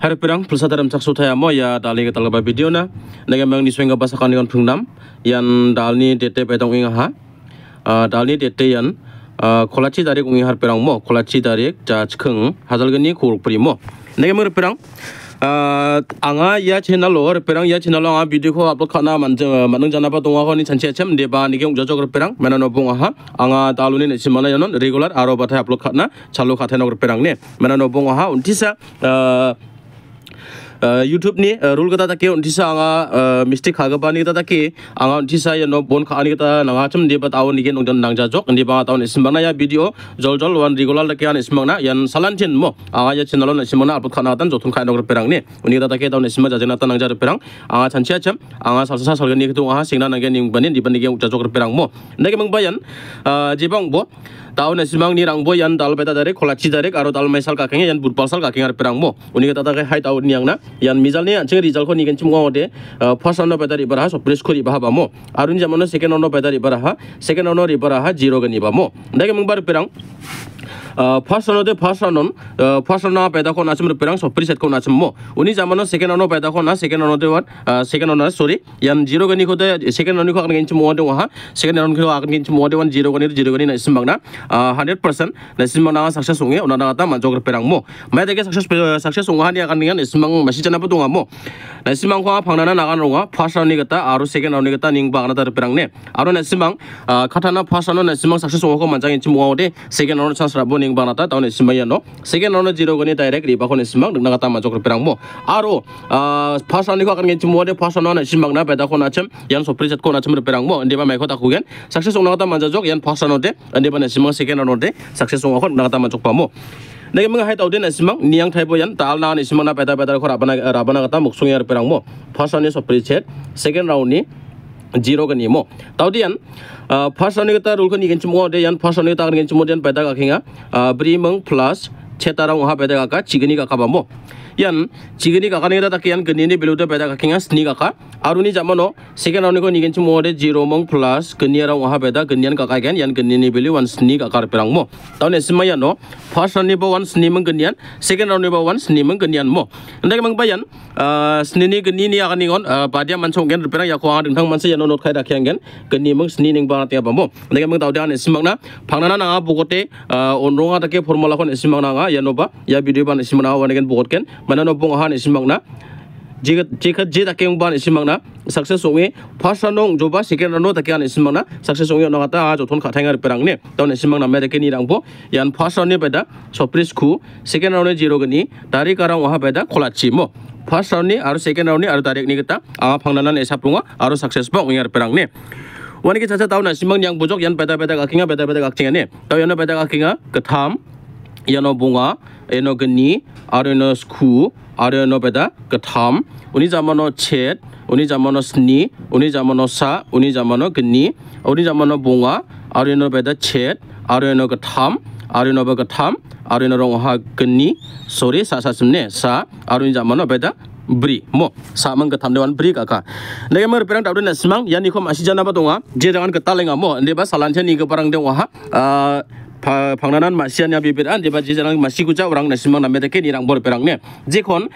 Hari perang, pulsa dalam cak yang mau ya dali ke lebar video na dengan mang di nggak bahasa kandungan dengan yang yan dalni dete pedang inga ha ah, dalni dete yang ah, kolaci dari kungi har perang mo kolaci dari jaj keng hazal geni prima, primo dengan perang, perang, ah, anga ya channel lo perang ya channel lo anga video ko upload manjeng, manjeng manung jana pa tunga ni chanche cem de nih yang kung jojo mana no bunga anga anga daluni ne yang non regular aro ba upload karena chalu katanya no pedang mana nopo bunga untisa Eh, YouTube ni eh, rul kata tak kira di sana eh, mistik harga bani kata tak anga angan di sana no kata nang acam dia bawa tahun ni kan untuk nang jajok dia bawa tahun isman ya video jol jol wan regular lagi an isman na yang salan chin mo anga ya channel an isman na alat kah nanti jodoh kah nongkrong perang ni ani kata tak kira tahun isman jajan nanti nang jajok perang anga chanci acam angan salsa salsa lagi ni kita angan singa nang kian yang bani di bani kian jajok perang mo nak kembang bayan jepang bo tahun isman ni rang bo yang dal peta dari kolaci dari karo arah dal mesal kakinya yang burpal sal ngar perang mo ani kata tak kira tahun ni yang na ইয়ান মিজাল নে আছে রিজাল্ট নিগেন চিম গে first round পেদার ইবার হা সপ্রেস করি বাহা বামো আর যেমন সেকেন্ড রাউন্ড পেদার ইবার হা সেকেন্ড রাউন্ড ইবার হা জিরো গে নিবামো দেখে মুবার পেরাম फर्स्ट रनते फर्स्ट रन फर्स्ट रन पैदाखन आसम पेरंग सप्परी सेट कौन आसम उन्हीं जामान सेकेंड रन पैदाखन ना सेकेंड रनते वन सेकेंड रन सॉरी यान जीरो गनी को सेकेंड रन को आगे गिनच मुआ दे वहाँ सेकेंड रन को आगे गिनच मुआ वन जीरो गनी जीरो गनी नाइसिम बागना हंड्रेड परसेंट नाइसिम बागना सक्सेस होंगे उन्होंने आता मानजोग पेरंग मो मैं देखे सक्सेस सक्सेस होगा हानि आगे निगन नाइसिम बांग मसी चना दो मो नाइसिम बांग को आप फांगना नागान रोगा फर्स्ट रन गता और सेकेंड रन गता निंग बागना तर पेरंग ने और नाइसिम बांग खाटाना फर्स्ट रन नाइसिम सक्सेस होगा को मानजा गिनच मुआ सेकेंड रन चांस रबो ning bana ta taone simaya no second round zero gani direct ri bakone simang dengna kata majok perang mo aro first round ko akan ngin chimwa de first round na simang na beda kona chem yan so prijat kona chem perang mo ndeba mai khota khugen success ong nakata majok yan first round de ndeba na simang second round de success ong akon nakata majok pa mo nege mga hai taudin asimang niang thai boyan tal na ni simang na beda beda ko rabana rabana kata muksung yar perang mo first round ni so prijat second round ni zero gani mo tau dian first ani kita rule kan ikan cemua de yan first ani kita ikan cemua dian pada kakinga beri meng plus cetara ngah pada kakak cigani kakak bambo yan chigini kaka ni ta kian geni ni beluda beda ngas sni kaka aruni jamono second round ko nigen chu mode zero mong plus geni ara waha beda an kaka kan yan geni ni beli wan sni kaka perang mo Tahun esma yan no first round ni ba wan sni mong genian second round ni bo wan sni mong an mo nda mang bayan ah, sni ni geni ni akan ningon ah, badia man chong gen perang ya ko ang ding thang man se yan not khai da kian gen geni mong sni ning ba ta ba mo nda mang tau dian esma na phangna na bogote ah, onronga takia formula kon esma na ya no ba ya video ban esma na wan gen bogot ken manano b u n g han isimangna j i k a jikat jita keung ban isimangna success ongi p a s ranong joba s i e c o n o rano ta kan isimangna success ongi nongata a jothon k a t h a n g a r perang ne t o n isimangna me dekeni r a n g p o yan p a s ranne beda s o p r i s k u s i e c o n o ranne zero g e n i d a r i karang w a h a beda k o l a c i mo p a s ranne a r u second i ranne a r u tarik ni kita a p a n g n a n a n esa punga a r u success ba ongi ar perang ne beda beda wani chacha bujok ke ka 원이 a 자자 다운나 심방 양 부족 연 배다 배다 각킹아 배 a k 다 각킹아니 a 연어 배다 각킹 n 그탐 연어 봉아 eno gani a r eno sku a r eno beda katham uni jamano chet uni jamano sni uni jamano sa uni jamano gani uni jamano bunga a r eno beda chet a r eno katham a r eno beda katham a r eno rongha gani sorry sa sa simne sa aro eno jamano beda bri mo s a m a n katam dewan bri kaka n e g a mer perang tawde na simang yani n kom asijana ba t o n g a je dangan katalenga mo ndeba salanchen ni ke parang d e w a ha pangnanan masian yang bibir an tiba jizan masih kuca orang nasimang namanya ke nirang bor perang ne jikon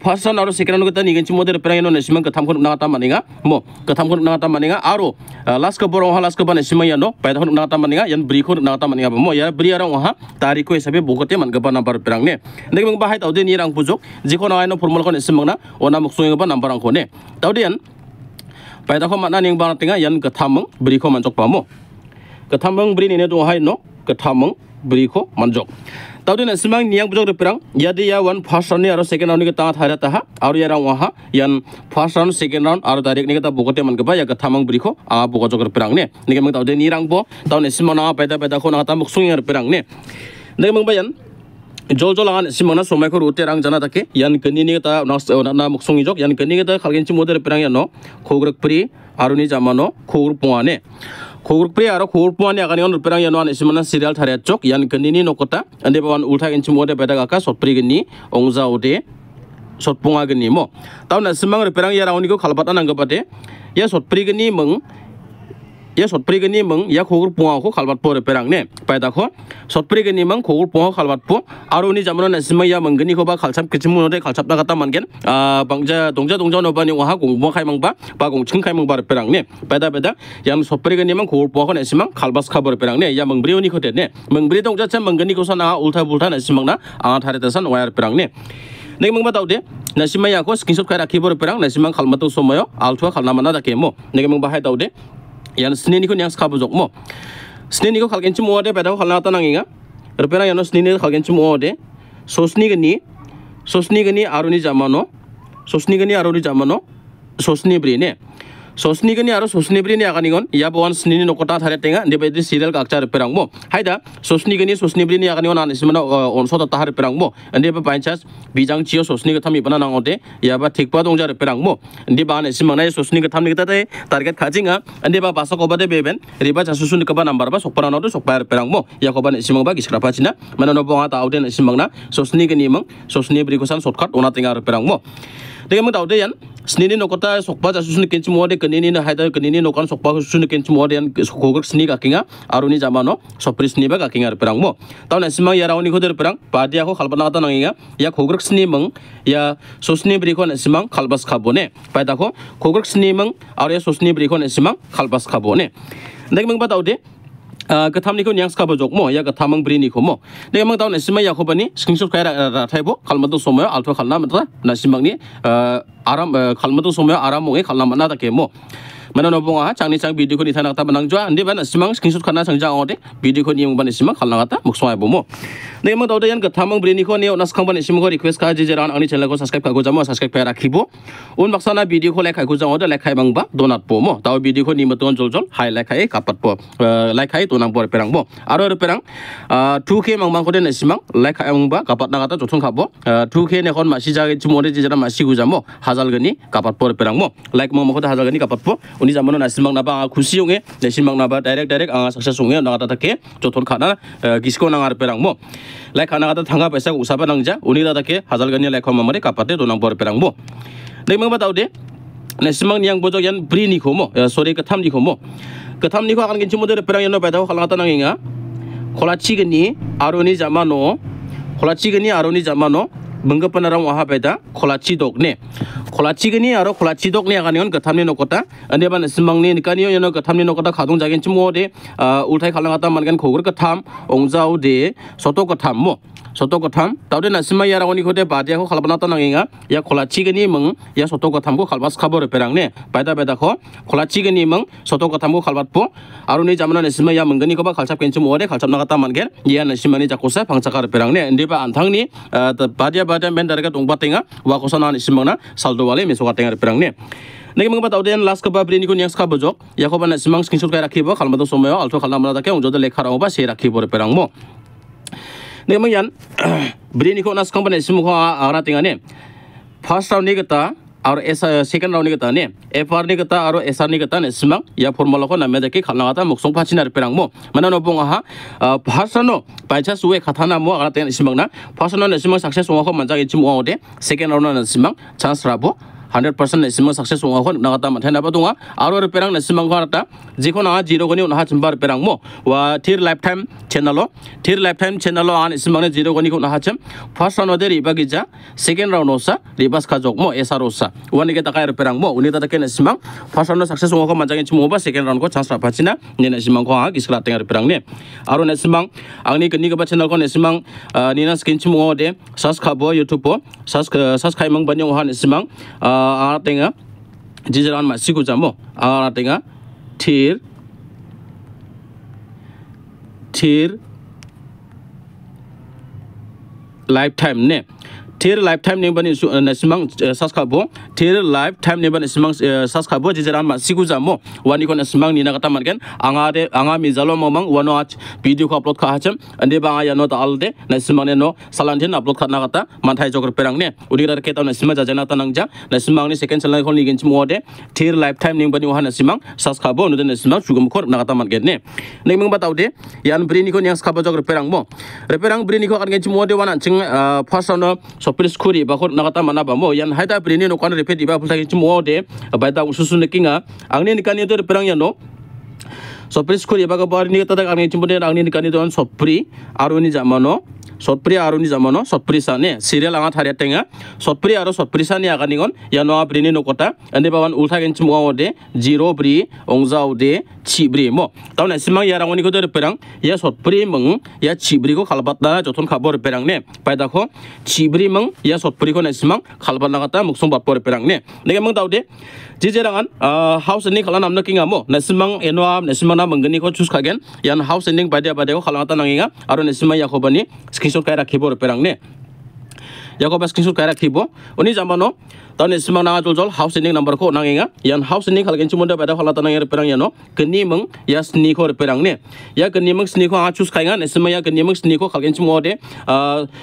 pasan aru sekiran kita nih cuma model perang ini nasimang ketam kun nangata maninga mo ketam kun nangata maninga aru las ke borong halas ke panas nasimang ya no pada kun nangata maninga yang beri kun nangata maninga mo ya beri orang wah tariku ya e sampai bukti man kepada nampar perang ne nih mengapa hai tau dia nirang pujuk jikon orang no formula kon nasimang na ona maksudnya kepada nampar orang ne. tau an, pada kon mana nih barang tengah yang ketam beri kon mencok pamo ketam beri ini tuh hai no katamang briko manjok tawdin asimang niyang bujok repirang yadi ya one first round ni aro second round ni ta thaira ta aro yarang waha yan first round second round aro direct ni ta bokote man gaba ya kathamang briko a bokojok repirang ne nige mang tawde ni rang bo tawne simona paida paida khona ta muksung yar pirang ne nige mang bayan jol jol an simona somai ko rote rang jana take yan kani ni ta nas na muksung jok yan kani ta khalgen chi moder pirang ya no khograk pri aro ni jamano khogur puane khogrukpre aro k h o g r p u a n y a k a n i on r u p i r a n g y a n o a n ismana serial t a r e chok yan kanini nokota ande p a w a n ultha inchim ode bedaga ka sotpri gni ongza ode sotpunga gni mo t a u na simang r u p i r a n g yara oniko k a l p a t a nangapate ya sotpri gni meng ये सतपरी के निमंग या खोगर पुआ को खालबात पो ने पैदा खो सतपरी के निमंग खोगर पुआ खालबात और आरो नि जामनो नसिम या मंगनी खोबा खालसाम किचमु नोदे खालसाप ना गता मानगेन बांगजा दोंजा दोंजा नोबा नि वहा गोंगबो खाइमंगबा बा गोंगछिं खाइमंगबा ने पैदा पैदा याम सतपरी के निमंग खोगर पुआ को खालबास खाबो रेपेरांग ने या मंगब्रियो नि खोते ने मंगब्रि दोंजा छ मंगनी को सना उल्टा बुल्टा नसिम ना आ थारे तसन वायर पेरांग ने नै मंगबा दाउदे नसिम याको स्क्रीनशॉट खाइ राखिबो रेपेरांग नसिम खालमातो समय आल्थुआ खालना माना दाकेमो नै मंगबा हाय दाउदे yan snini ko nyang skabu jokmo snini ko khalgen chimo de pedao khalna ta nanginga rupena yano snini khalgen chimo de sosni gani sosni gani aruni jamano sosni gani aruni jamano sosni brine sosni gani aro sosni beri ni agani gon ya bawan sni ni nokota tare tenga de bedri serial ka akcha reperang mo haida sosni gani sosni beri ni agani gon anis mana eh, on ta thare perang mo ande pancas, bijang chio sosni ka thami bana nang ote ya ba tikpa dong ja reperang mo ande ba anis mana sosni ka thami ta te target khajinga eh. ande ba pasok ko ba de beben riba cha susun ka ba number ba sokpa na to mo ya koba ba ni simang ba china mana no ba ta auden simang na sosni gani mang sosni beri kusan san shortcut ona tenga perang mo Dega mung tau de yan snini nokota sokpa jasu suni kenchi mo de kanini na haida kanini nokan sokpa suni kenchi mo de yan sokogor sni ka kinga aru ni jama no sopri sni ba ka kinga perang mo tau na simang ya rauni khoder perang padia ko khalpana ta nanginga ya khogor sni mang ya sosni bri ko na simang khalbas khabo ne pai ta ko khogor sni mang aru ya sosni bri ko na simang khalbas khabo ne dega mung ba tau de กระท a m ni ko n ย a งสกั a จกมั้ยกระท a มังบรินี่คุมั้ยเด็กมังตอน n ี้สมัยอยากคุณนี่ e ิ่งสุด k a รรักท a ยบุขลมาตุสมั o อัลทุ o ัลนาม a น a ัวนั่นสิ่งบางนี้อารม a ์ขลมาตุสมัยอารมณ์ม a m ยขลนามันน่าตะเกี่ยมั้ย manano bonga changni chang video ko ni thanakta banang jwa ndi ban simang screenshot khana sang jang ote video ko ni mban simang khalna ta muksoa bo mo ne ma dawda yan ka thamang brini ko ne nas khang ban sim ko request ka ji je ran ani channel ko subscribe ka go jamo subscribe pa rakhi bo un baksa na video ko lekhai ko jamo da lekhai bang ba donat bo mo taw video ko ni ma ton jol jol hai lekhai ka pat bo lekhai to nam bor perang bo aro ro perang 2k mang mang ko den simang lekhai ang ba ka pat na ka ta jothong kha bo 2k ne kon ma si ja ge chimo re ji jara ma si gu jamo hazal gani ka pat por perang mo like mo mo ko da hazal gani ka pat bo উনি জামানো নাছিল মাক নাবা আঙা খুচি অঙে নাছিল মাক নাবা ডাইরেক্ট ডাইরেক্ট আঙা সাকসেস অঙে নাগা তাতা কে যথন খানা গিসকো নাঙা আর পেরাংবো লাইক খানা কাতা থাঙা পয়সা উসাবা নাং যা উনি দাদা কে হাজালগানিয়া লাইক মামারে কাপাতে দোনাং বর পেরাংবো দেখ মাং বাতাও দে নাছিল মাং নিয়াং বজক ইয়ান ব্রি নিখো মো সরি কথাম নিখো মো কথাম নিখো আগান গিনছি মদের পেরাং ইয়ান পাইতাও খালা কাতা নাং ইঙা খলাচি গনি আর উনি জামানো খলাচি গনি আর উনি জামানো bungapan orang wahab itu kolachi dok ne kolachi ni aro kolachi dok ne akan ni on katham ni nokota ande ban semang ni kan ni on yang katham ni nokota khadung jagain cuma de ultai kalang kata mungkin khogur katham ongzau de soto katham mo soto katham tau de nasimai yang orang ni kote badi aku kalapan tu nangenga ya kolachi ni meng ya soto katham ko kalbas khabar perang ne pada pada ko kolachi ni meng soto katham ko kalbat po aro ni zaman nasimai yang mungkin ni kuba khalsap kencing mo de khalsap nakata mungkin ya nasimai ni jakosa pangsakar perang ne ande ba antang ni badi kata men dari katung patenga wa kosana simangna saldo wale meso katenga perangne Nagi mengapa tahu dan las kebab ini kun yang sekabel jok, ya kau panas semang skinsur kayak rakibo, kalau matu someo, alto kalau malah tak yang jodoh lekar obat si rakibo perangmo. Nagi mengian, mengyan ini kau nas kau panas semua agak tinggal nih. First round ini kita aro esa s আৰু এছ second ৰাউণ্ডনি ni k ন t a ফ আৰनि গতা আৰু এছ আ ৰ न a গ ত া a ে সিমাং ই য ় n a ৰ ্ ম ু ল া খ ন নামে a া ক ে খালনা গতা মুকসং a া চ ি ন আ ৰ n g ে ৰ াং মো মানে n ব ং আহা ফ া ৰ ্ ষ ্ ট a ন ো পাইচাস ৱে খ া থ া a া মো আ a ত ে n ি ম াং না n া ৰ ্ ষ ্ ট া ন ো সিমাং ছাকচেছ হোৱাখন মানজাক ইচিম ৱ া ও e ত ে ছেকেণ্ড n া n ণ simang chance rabo hundred percent maximum success ৱাখন নাগাতা মাথাই নাবা দङ আৰু আৰু পেৰাং নেক্সিমাম খাটা যিখন আহা জিৰ'গনি উনাহা চিম্বাৰ পেৰাং ম ৱা থিৰ লাইফ টাইম চেনেলো থিৰ লাইফ টাইম চেনেলো আন ইসিমানে জিৰ'গনিখন নাহা চেম ফাৰ্ষ্ট ৰাউণ্ডতে ৰিবা গিজা ছেকেণ্ড ৰাউণ্ডাওছা ৰিবাছ খাজক ম এছ আৰ অ'ছা ওৱানিকে টাকা আৰু পেৰাং ম উনি তাতে নেক্সিমাম ফাৰ্ষ্ট ৰাউণ্ডত ছাকচেছ ৱাখন মাজাগিন চিমবা ছেকেণ্ড ৰাউণ্ডখন চান্স ৰাফাচিনা নে নেক্সিমামখন আহা गिसला टेंगर पिरांगने आरो नेसिमां आंनि गनि गबा चैनल को नेसिमां निना स्किन चिमो दे सर्च खाबो यूट्यूब पर सर्च सर्च खाइमं बनि वहा नेसिमां a tenga jijiran ma siku jamo a tenga t i r t i r lifetime ne tir lifetime ni bani eh, simang eh, saskabo tir lifetime ni bani simang eh, saskabo jizaram sikuzamo wani kon simang ni nakata manken anga de anga mi zalo momang wano at video ko upload ka hacham ande ba ya no ta alde na simang ne no salanthen upload kha nakata manthai jokor perang ne udira ke ta na simang jajana ta nangja na simang ni second channel khon ni gen chmo de tir lifetime ni bani wahana simang saskabo no de na simang sugum khor nakata manken ne ne mang de yan brini kon yang saskabo jokor perang mo reperang brini ko kan gen chmo de wanan first round police kuri bakor nagata manaba mo yan haida brini no kono repeat ba pusa kichu mo de baita ususu nekinga angne nikani der perang yano so police kuri bakor ni tada angne chimbone angne nikani don sopri aruni jamano Sotpri aru ni zamano sotpri sani serial angat hari tengah sotpri aru sotpri sani agan ingon ya noa pri ni nokota ande bawan ulsa gen cimuwa ode jiro pri ongza ode cibri mo tau na simang ya rangoni kudo perang, ya sotpri meng ya cibri ko kalbat dana joton kabo reperang ne pai cibri meng ya sotpri ko na simang dana kata muksung bat po reperang ne nega meng tau de jeje rangan ah, house ini kalau namna kinga mo na simang enoa na simang ko cus kagen ya house ending pai dia pai dia ko kalangata nanginga aru na simang ya kobani skis কৰি ৰাখিব পেৰাং নে ইয়াকো কিছু কৰি ৰাখিব উনি জামানো tani simang nang ajul jol house ini nomor ko nang inga yan house kalau khalgin chumunda pada khala tanang yer perang no, keni mang ya sni ko perang ne ya keni mang sni ko achus kaya ne semang ya keni mang sni ko khalgin chumo ah, de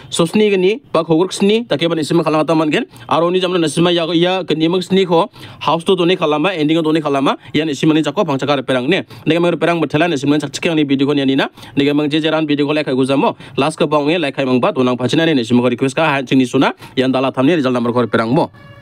sosni gni pak khogur sni take ban sima khala ta man gen aroni jamna ne ya ya keni mang sni ko house to doni kalama ending doni kalama, ya ne sima ni chakko phang chakar perang ne ne mang perang mathela ne sima chak yang ni video ko ne ni na ne mang je video ko lekhai gujamo last ka bang ne lekhai mang bat, donang phachina ne semang ko request ka ha chini suna yan dala thamne result nomor ko perang mo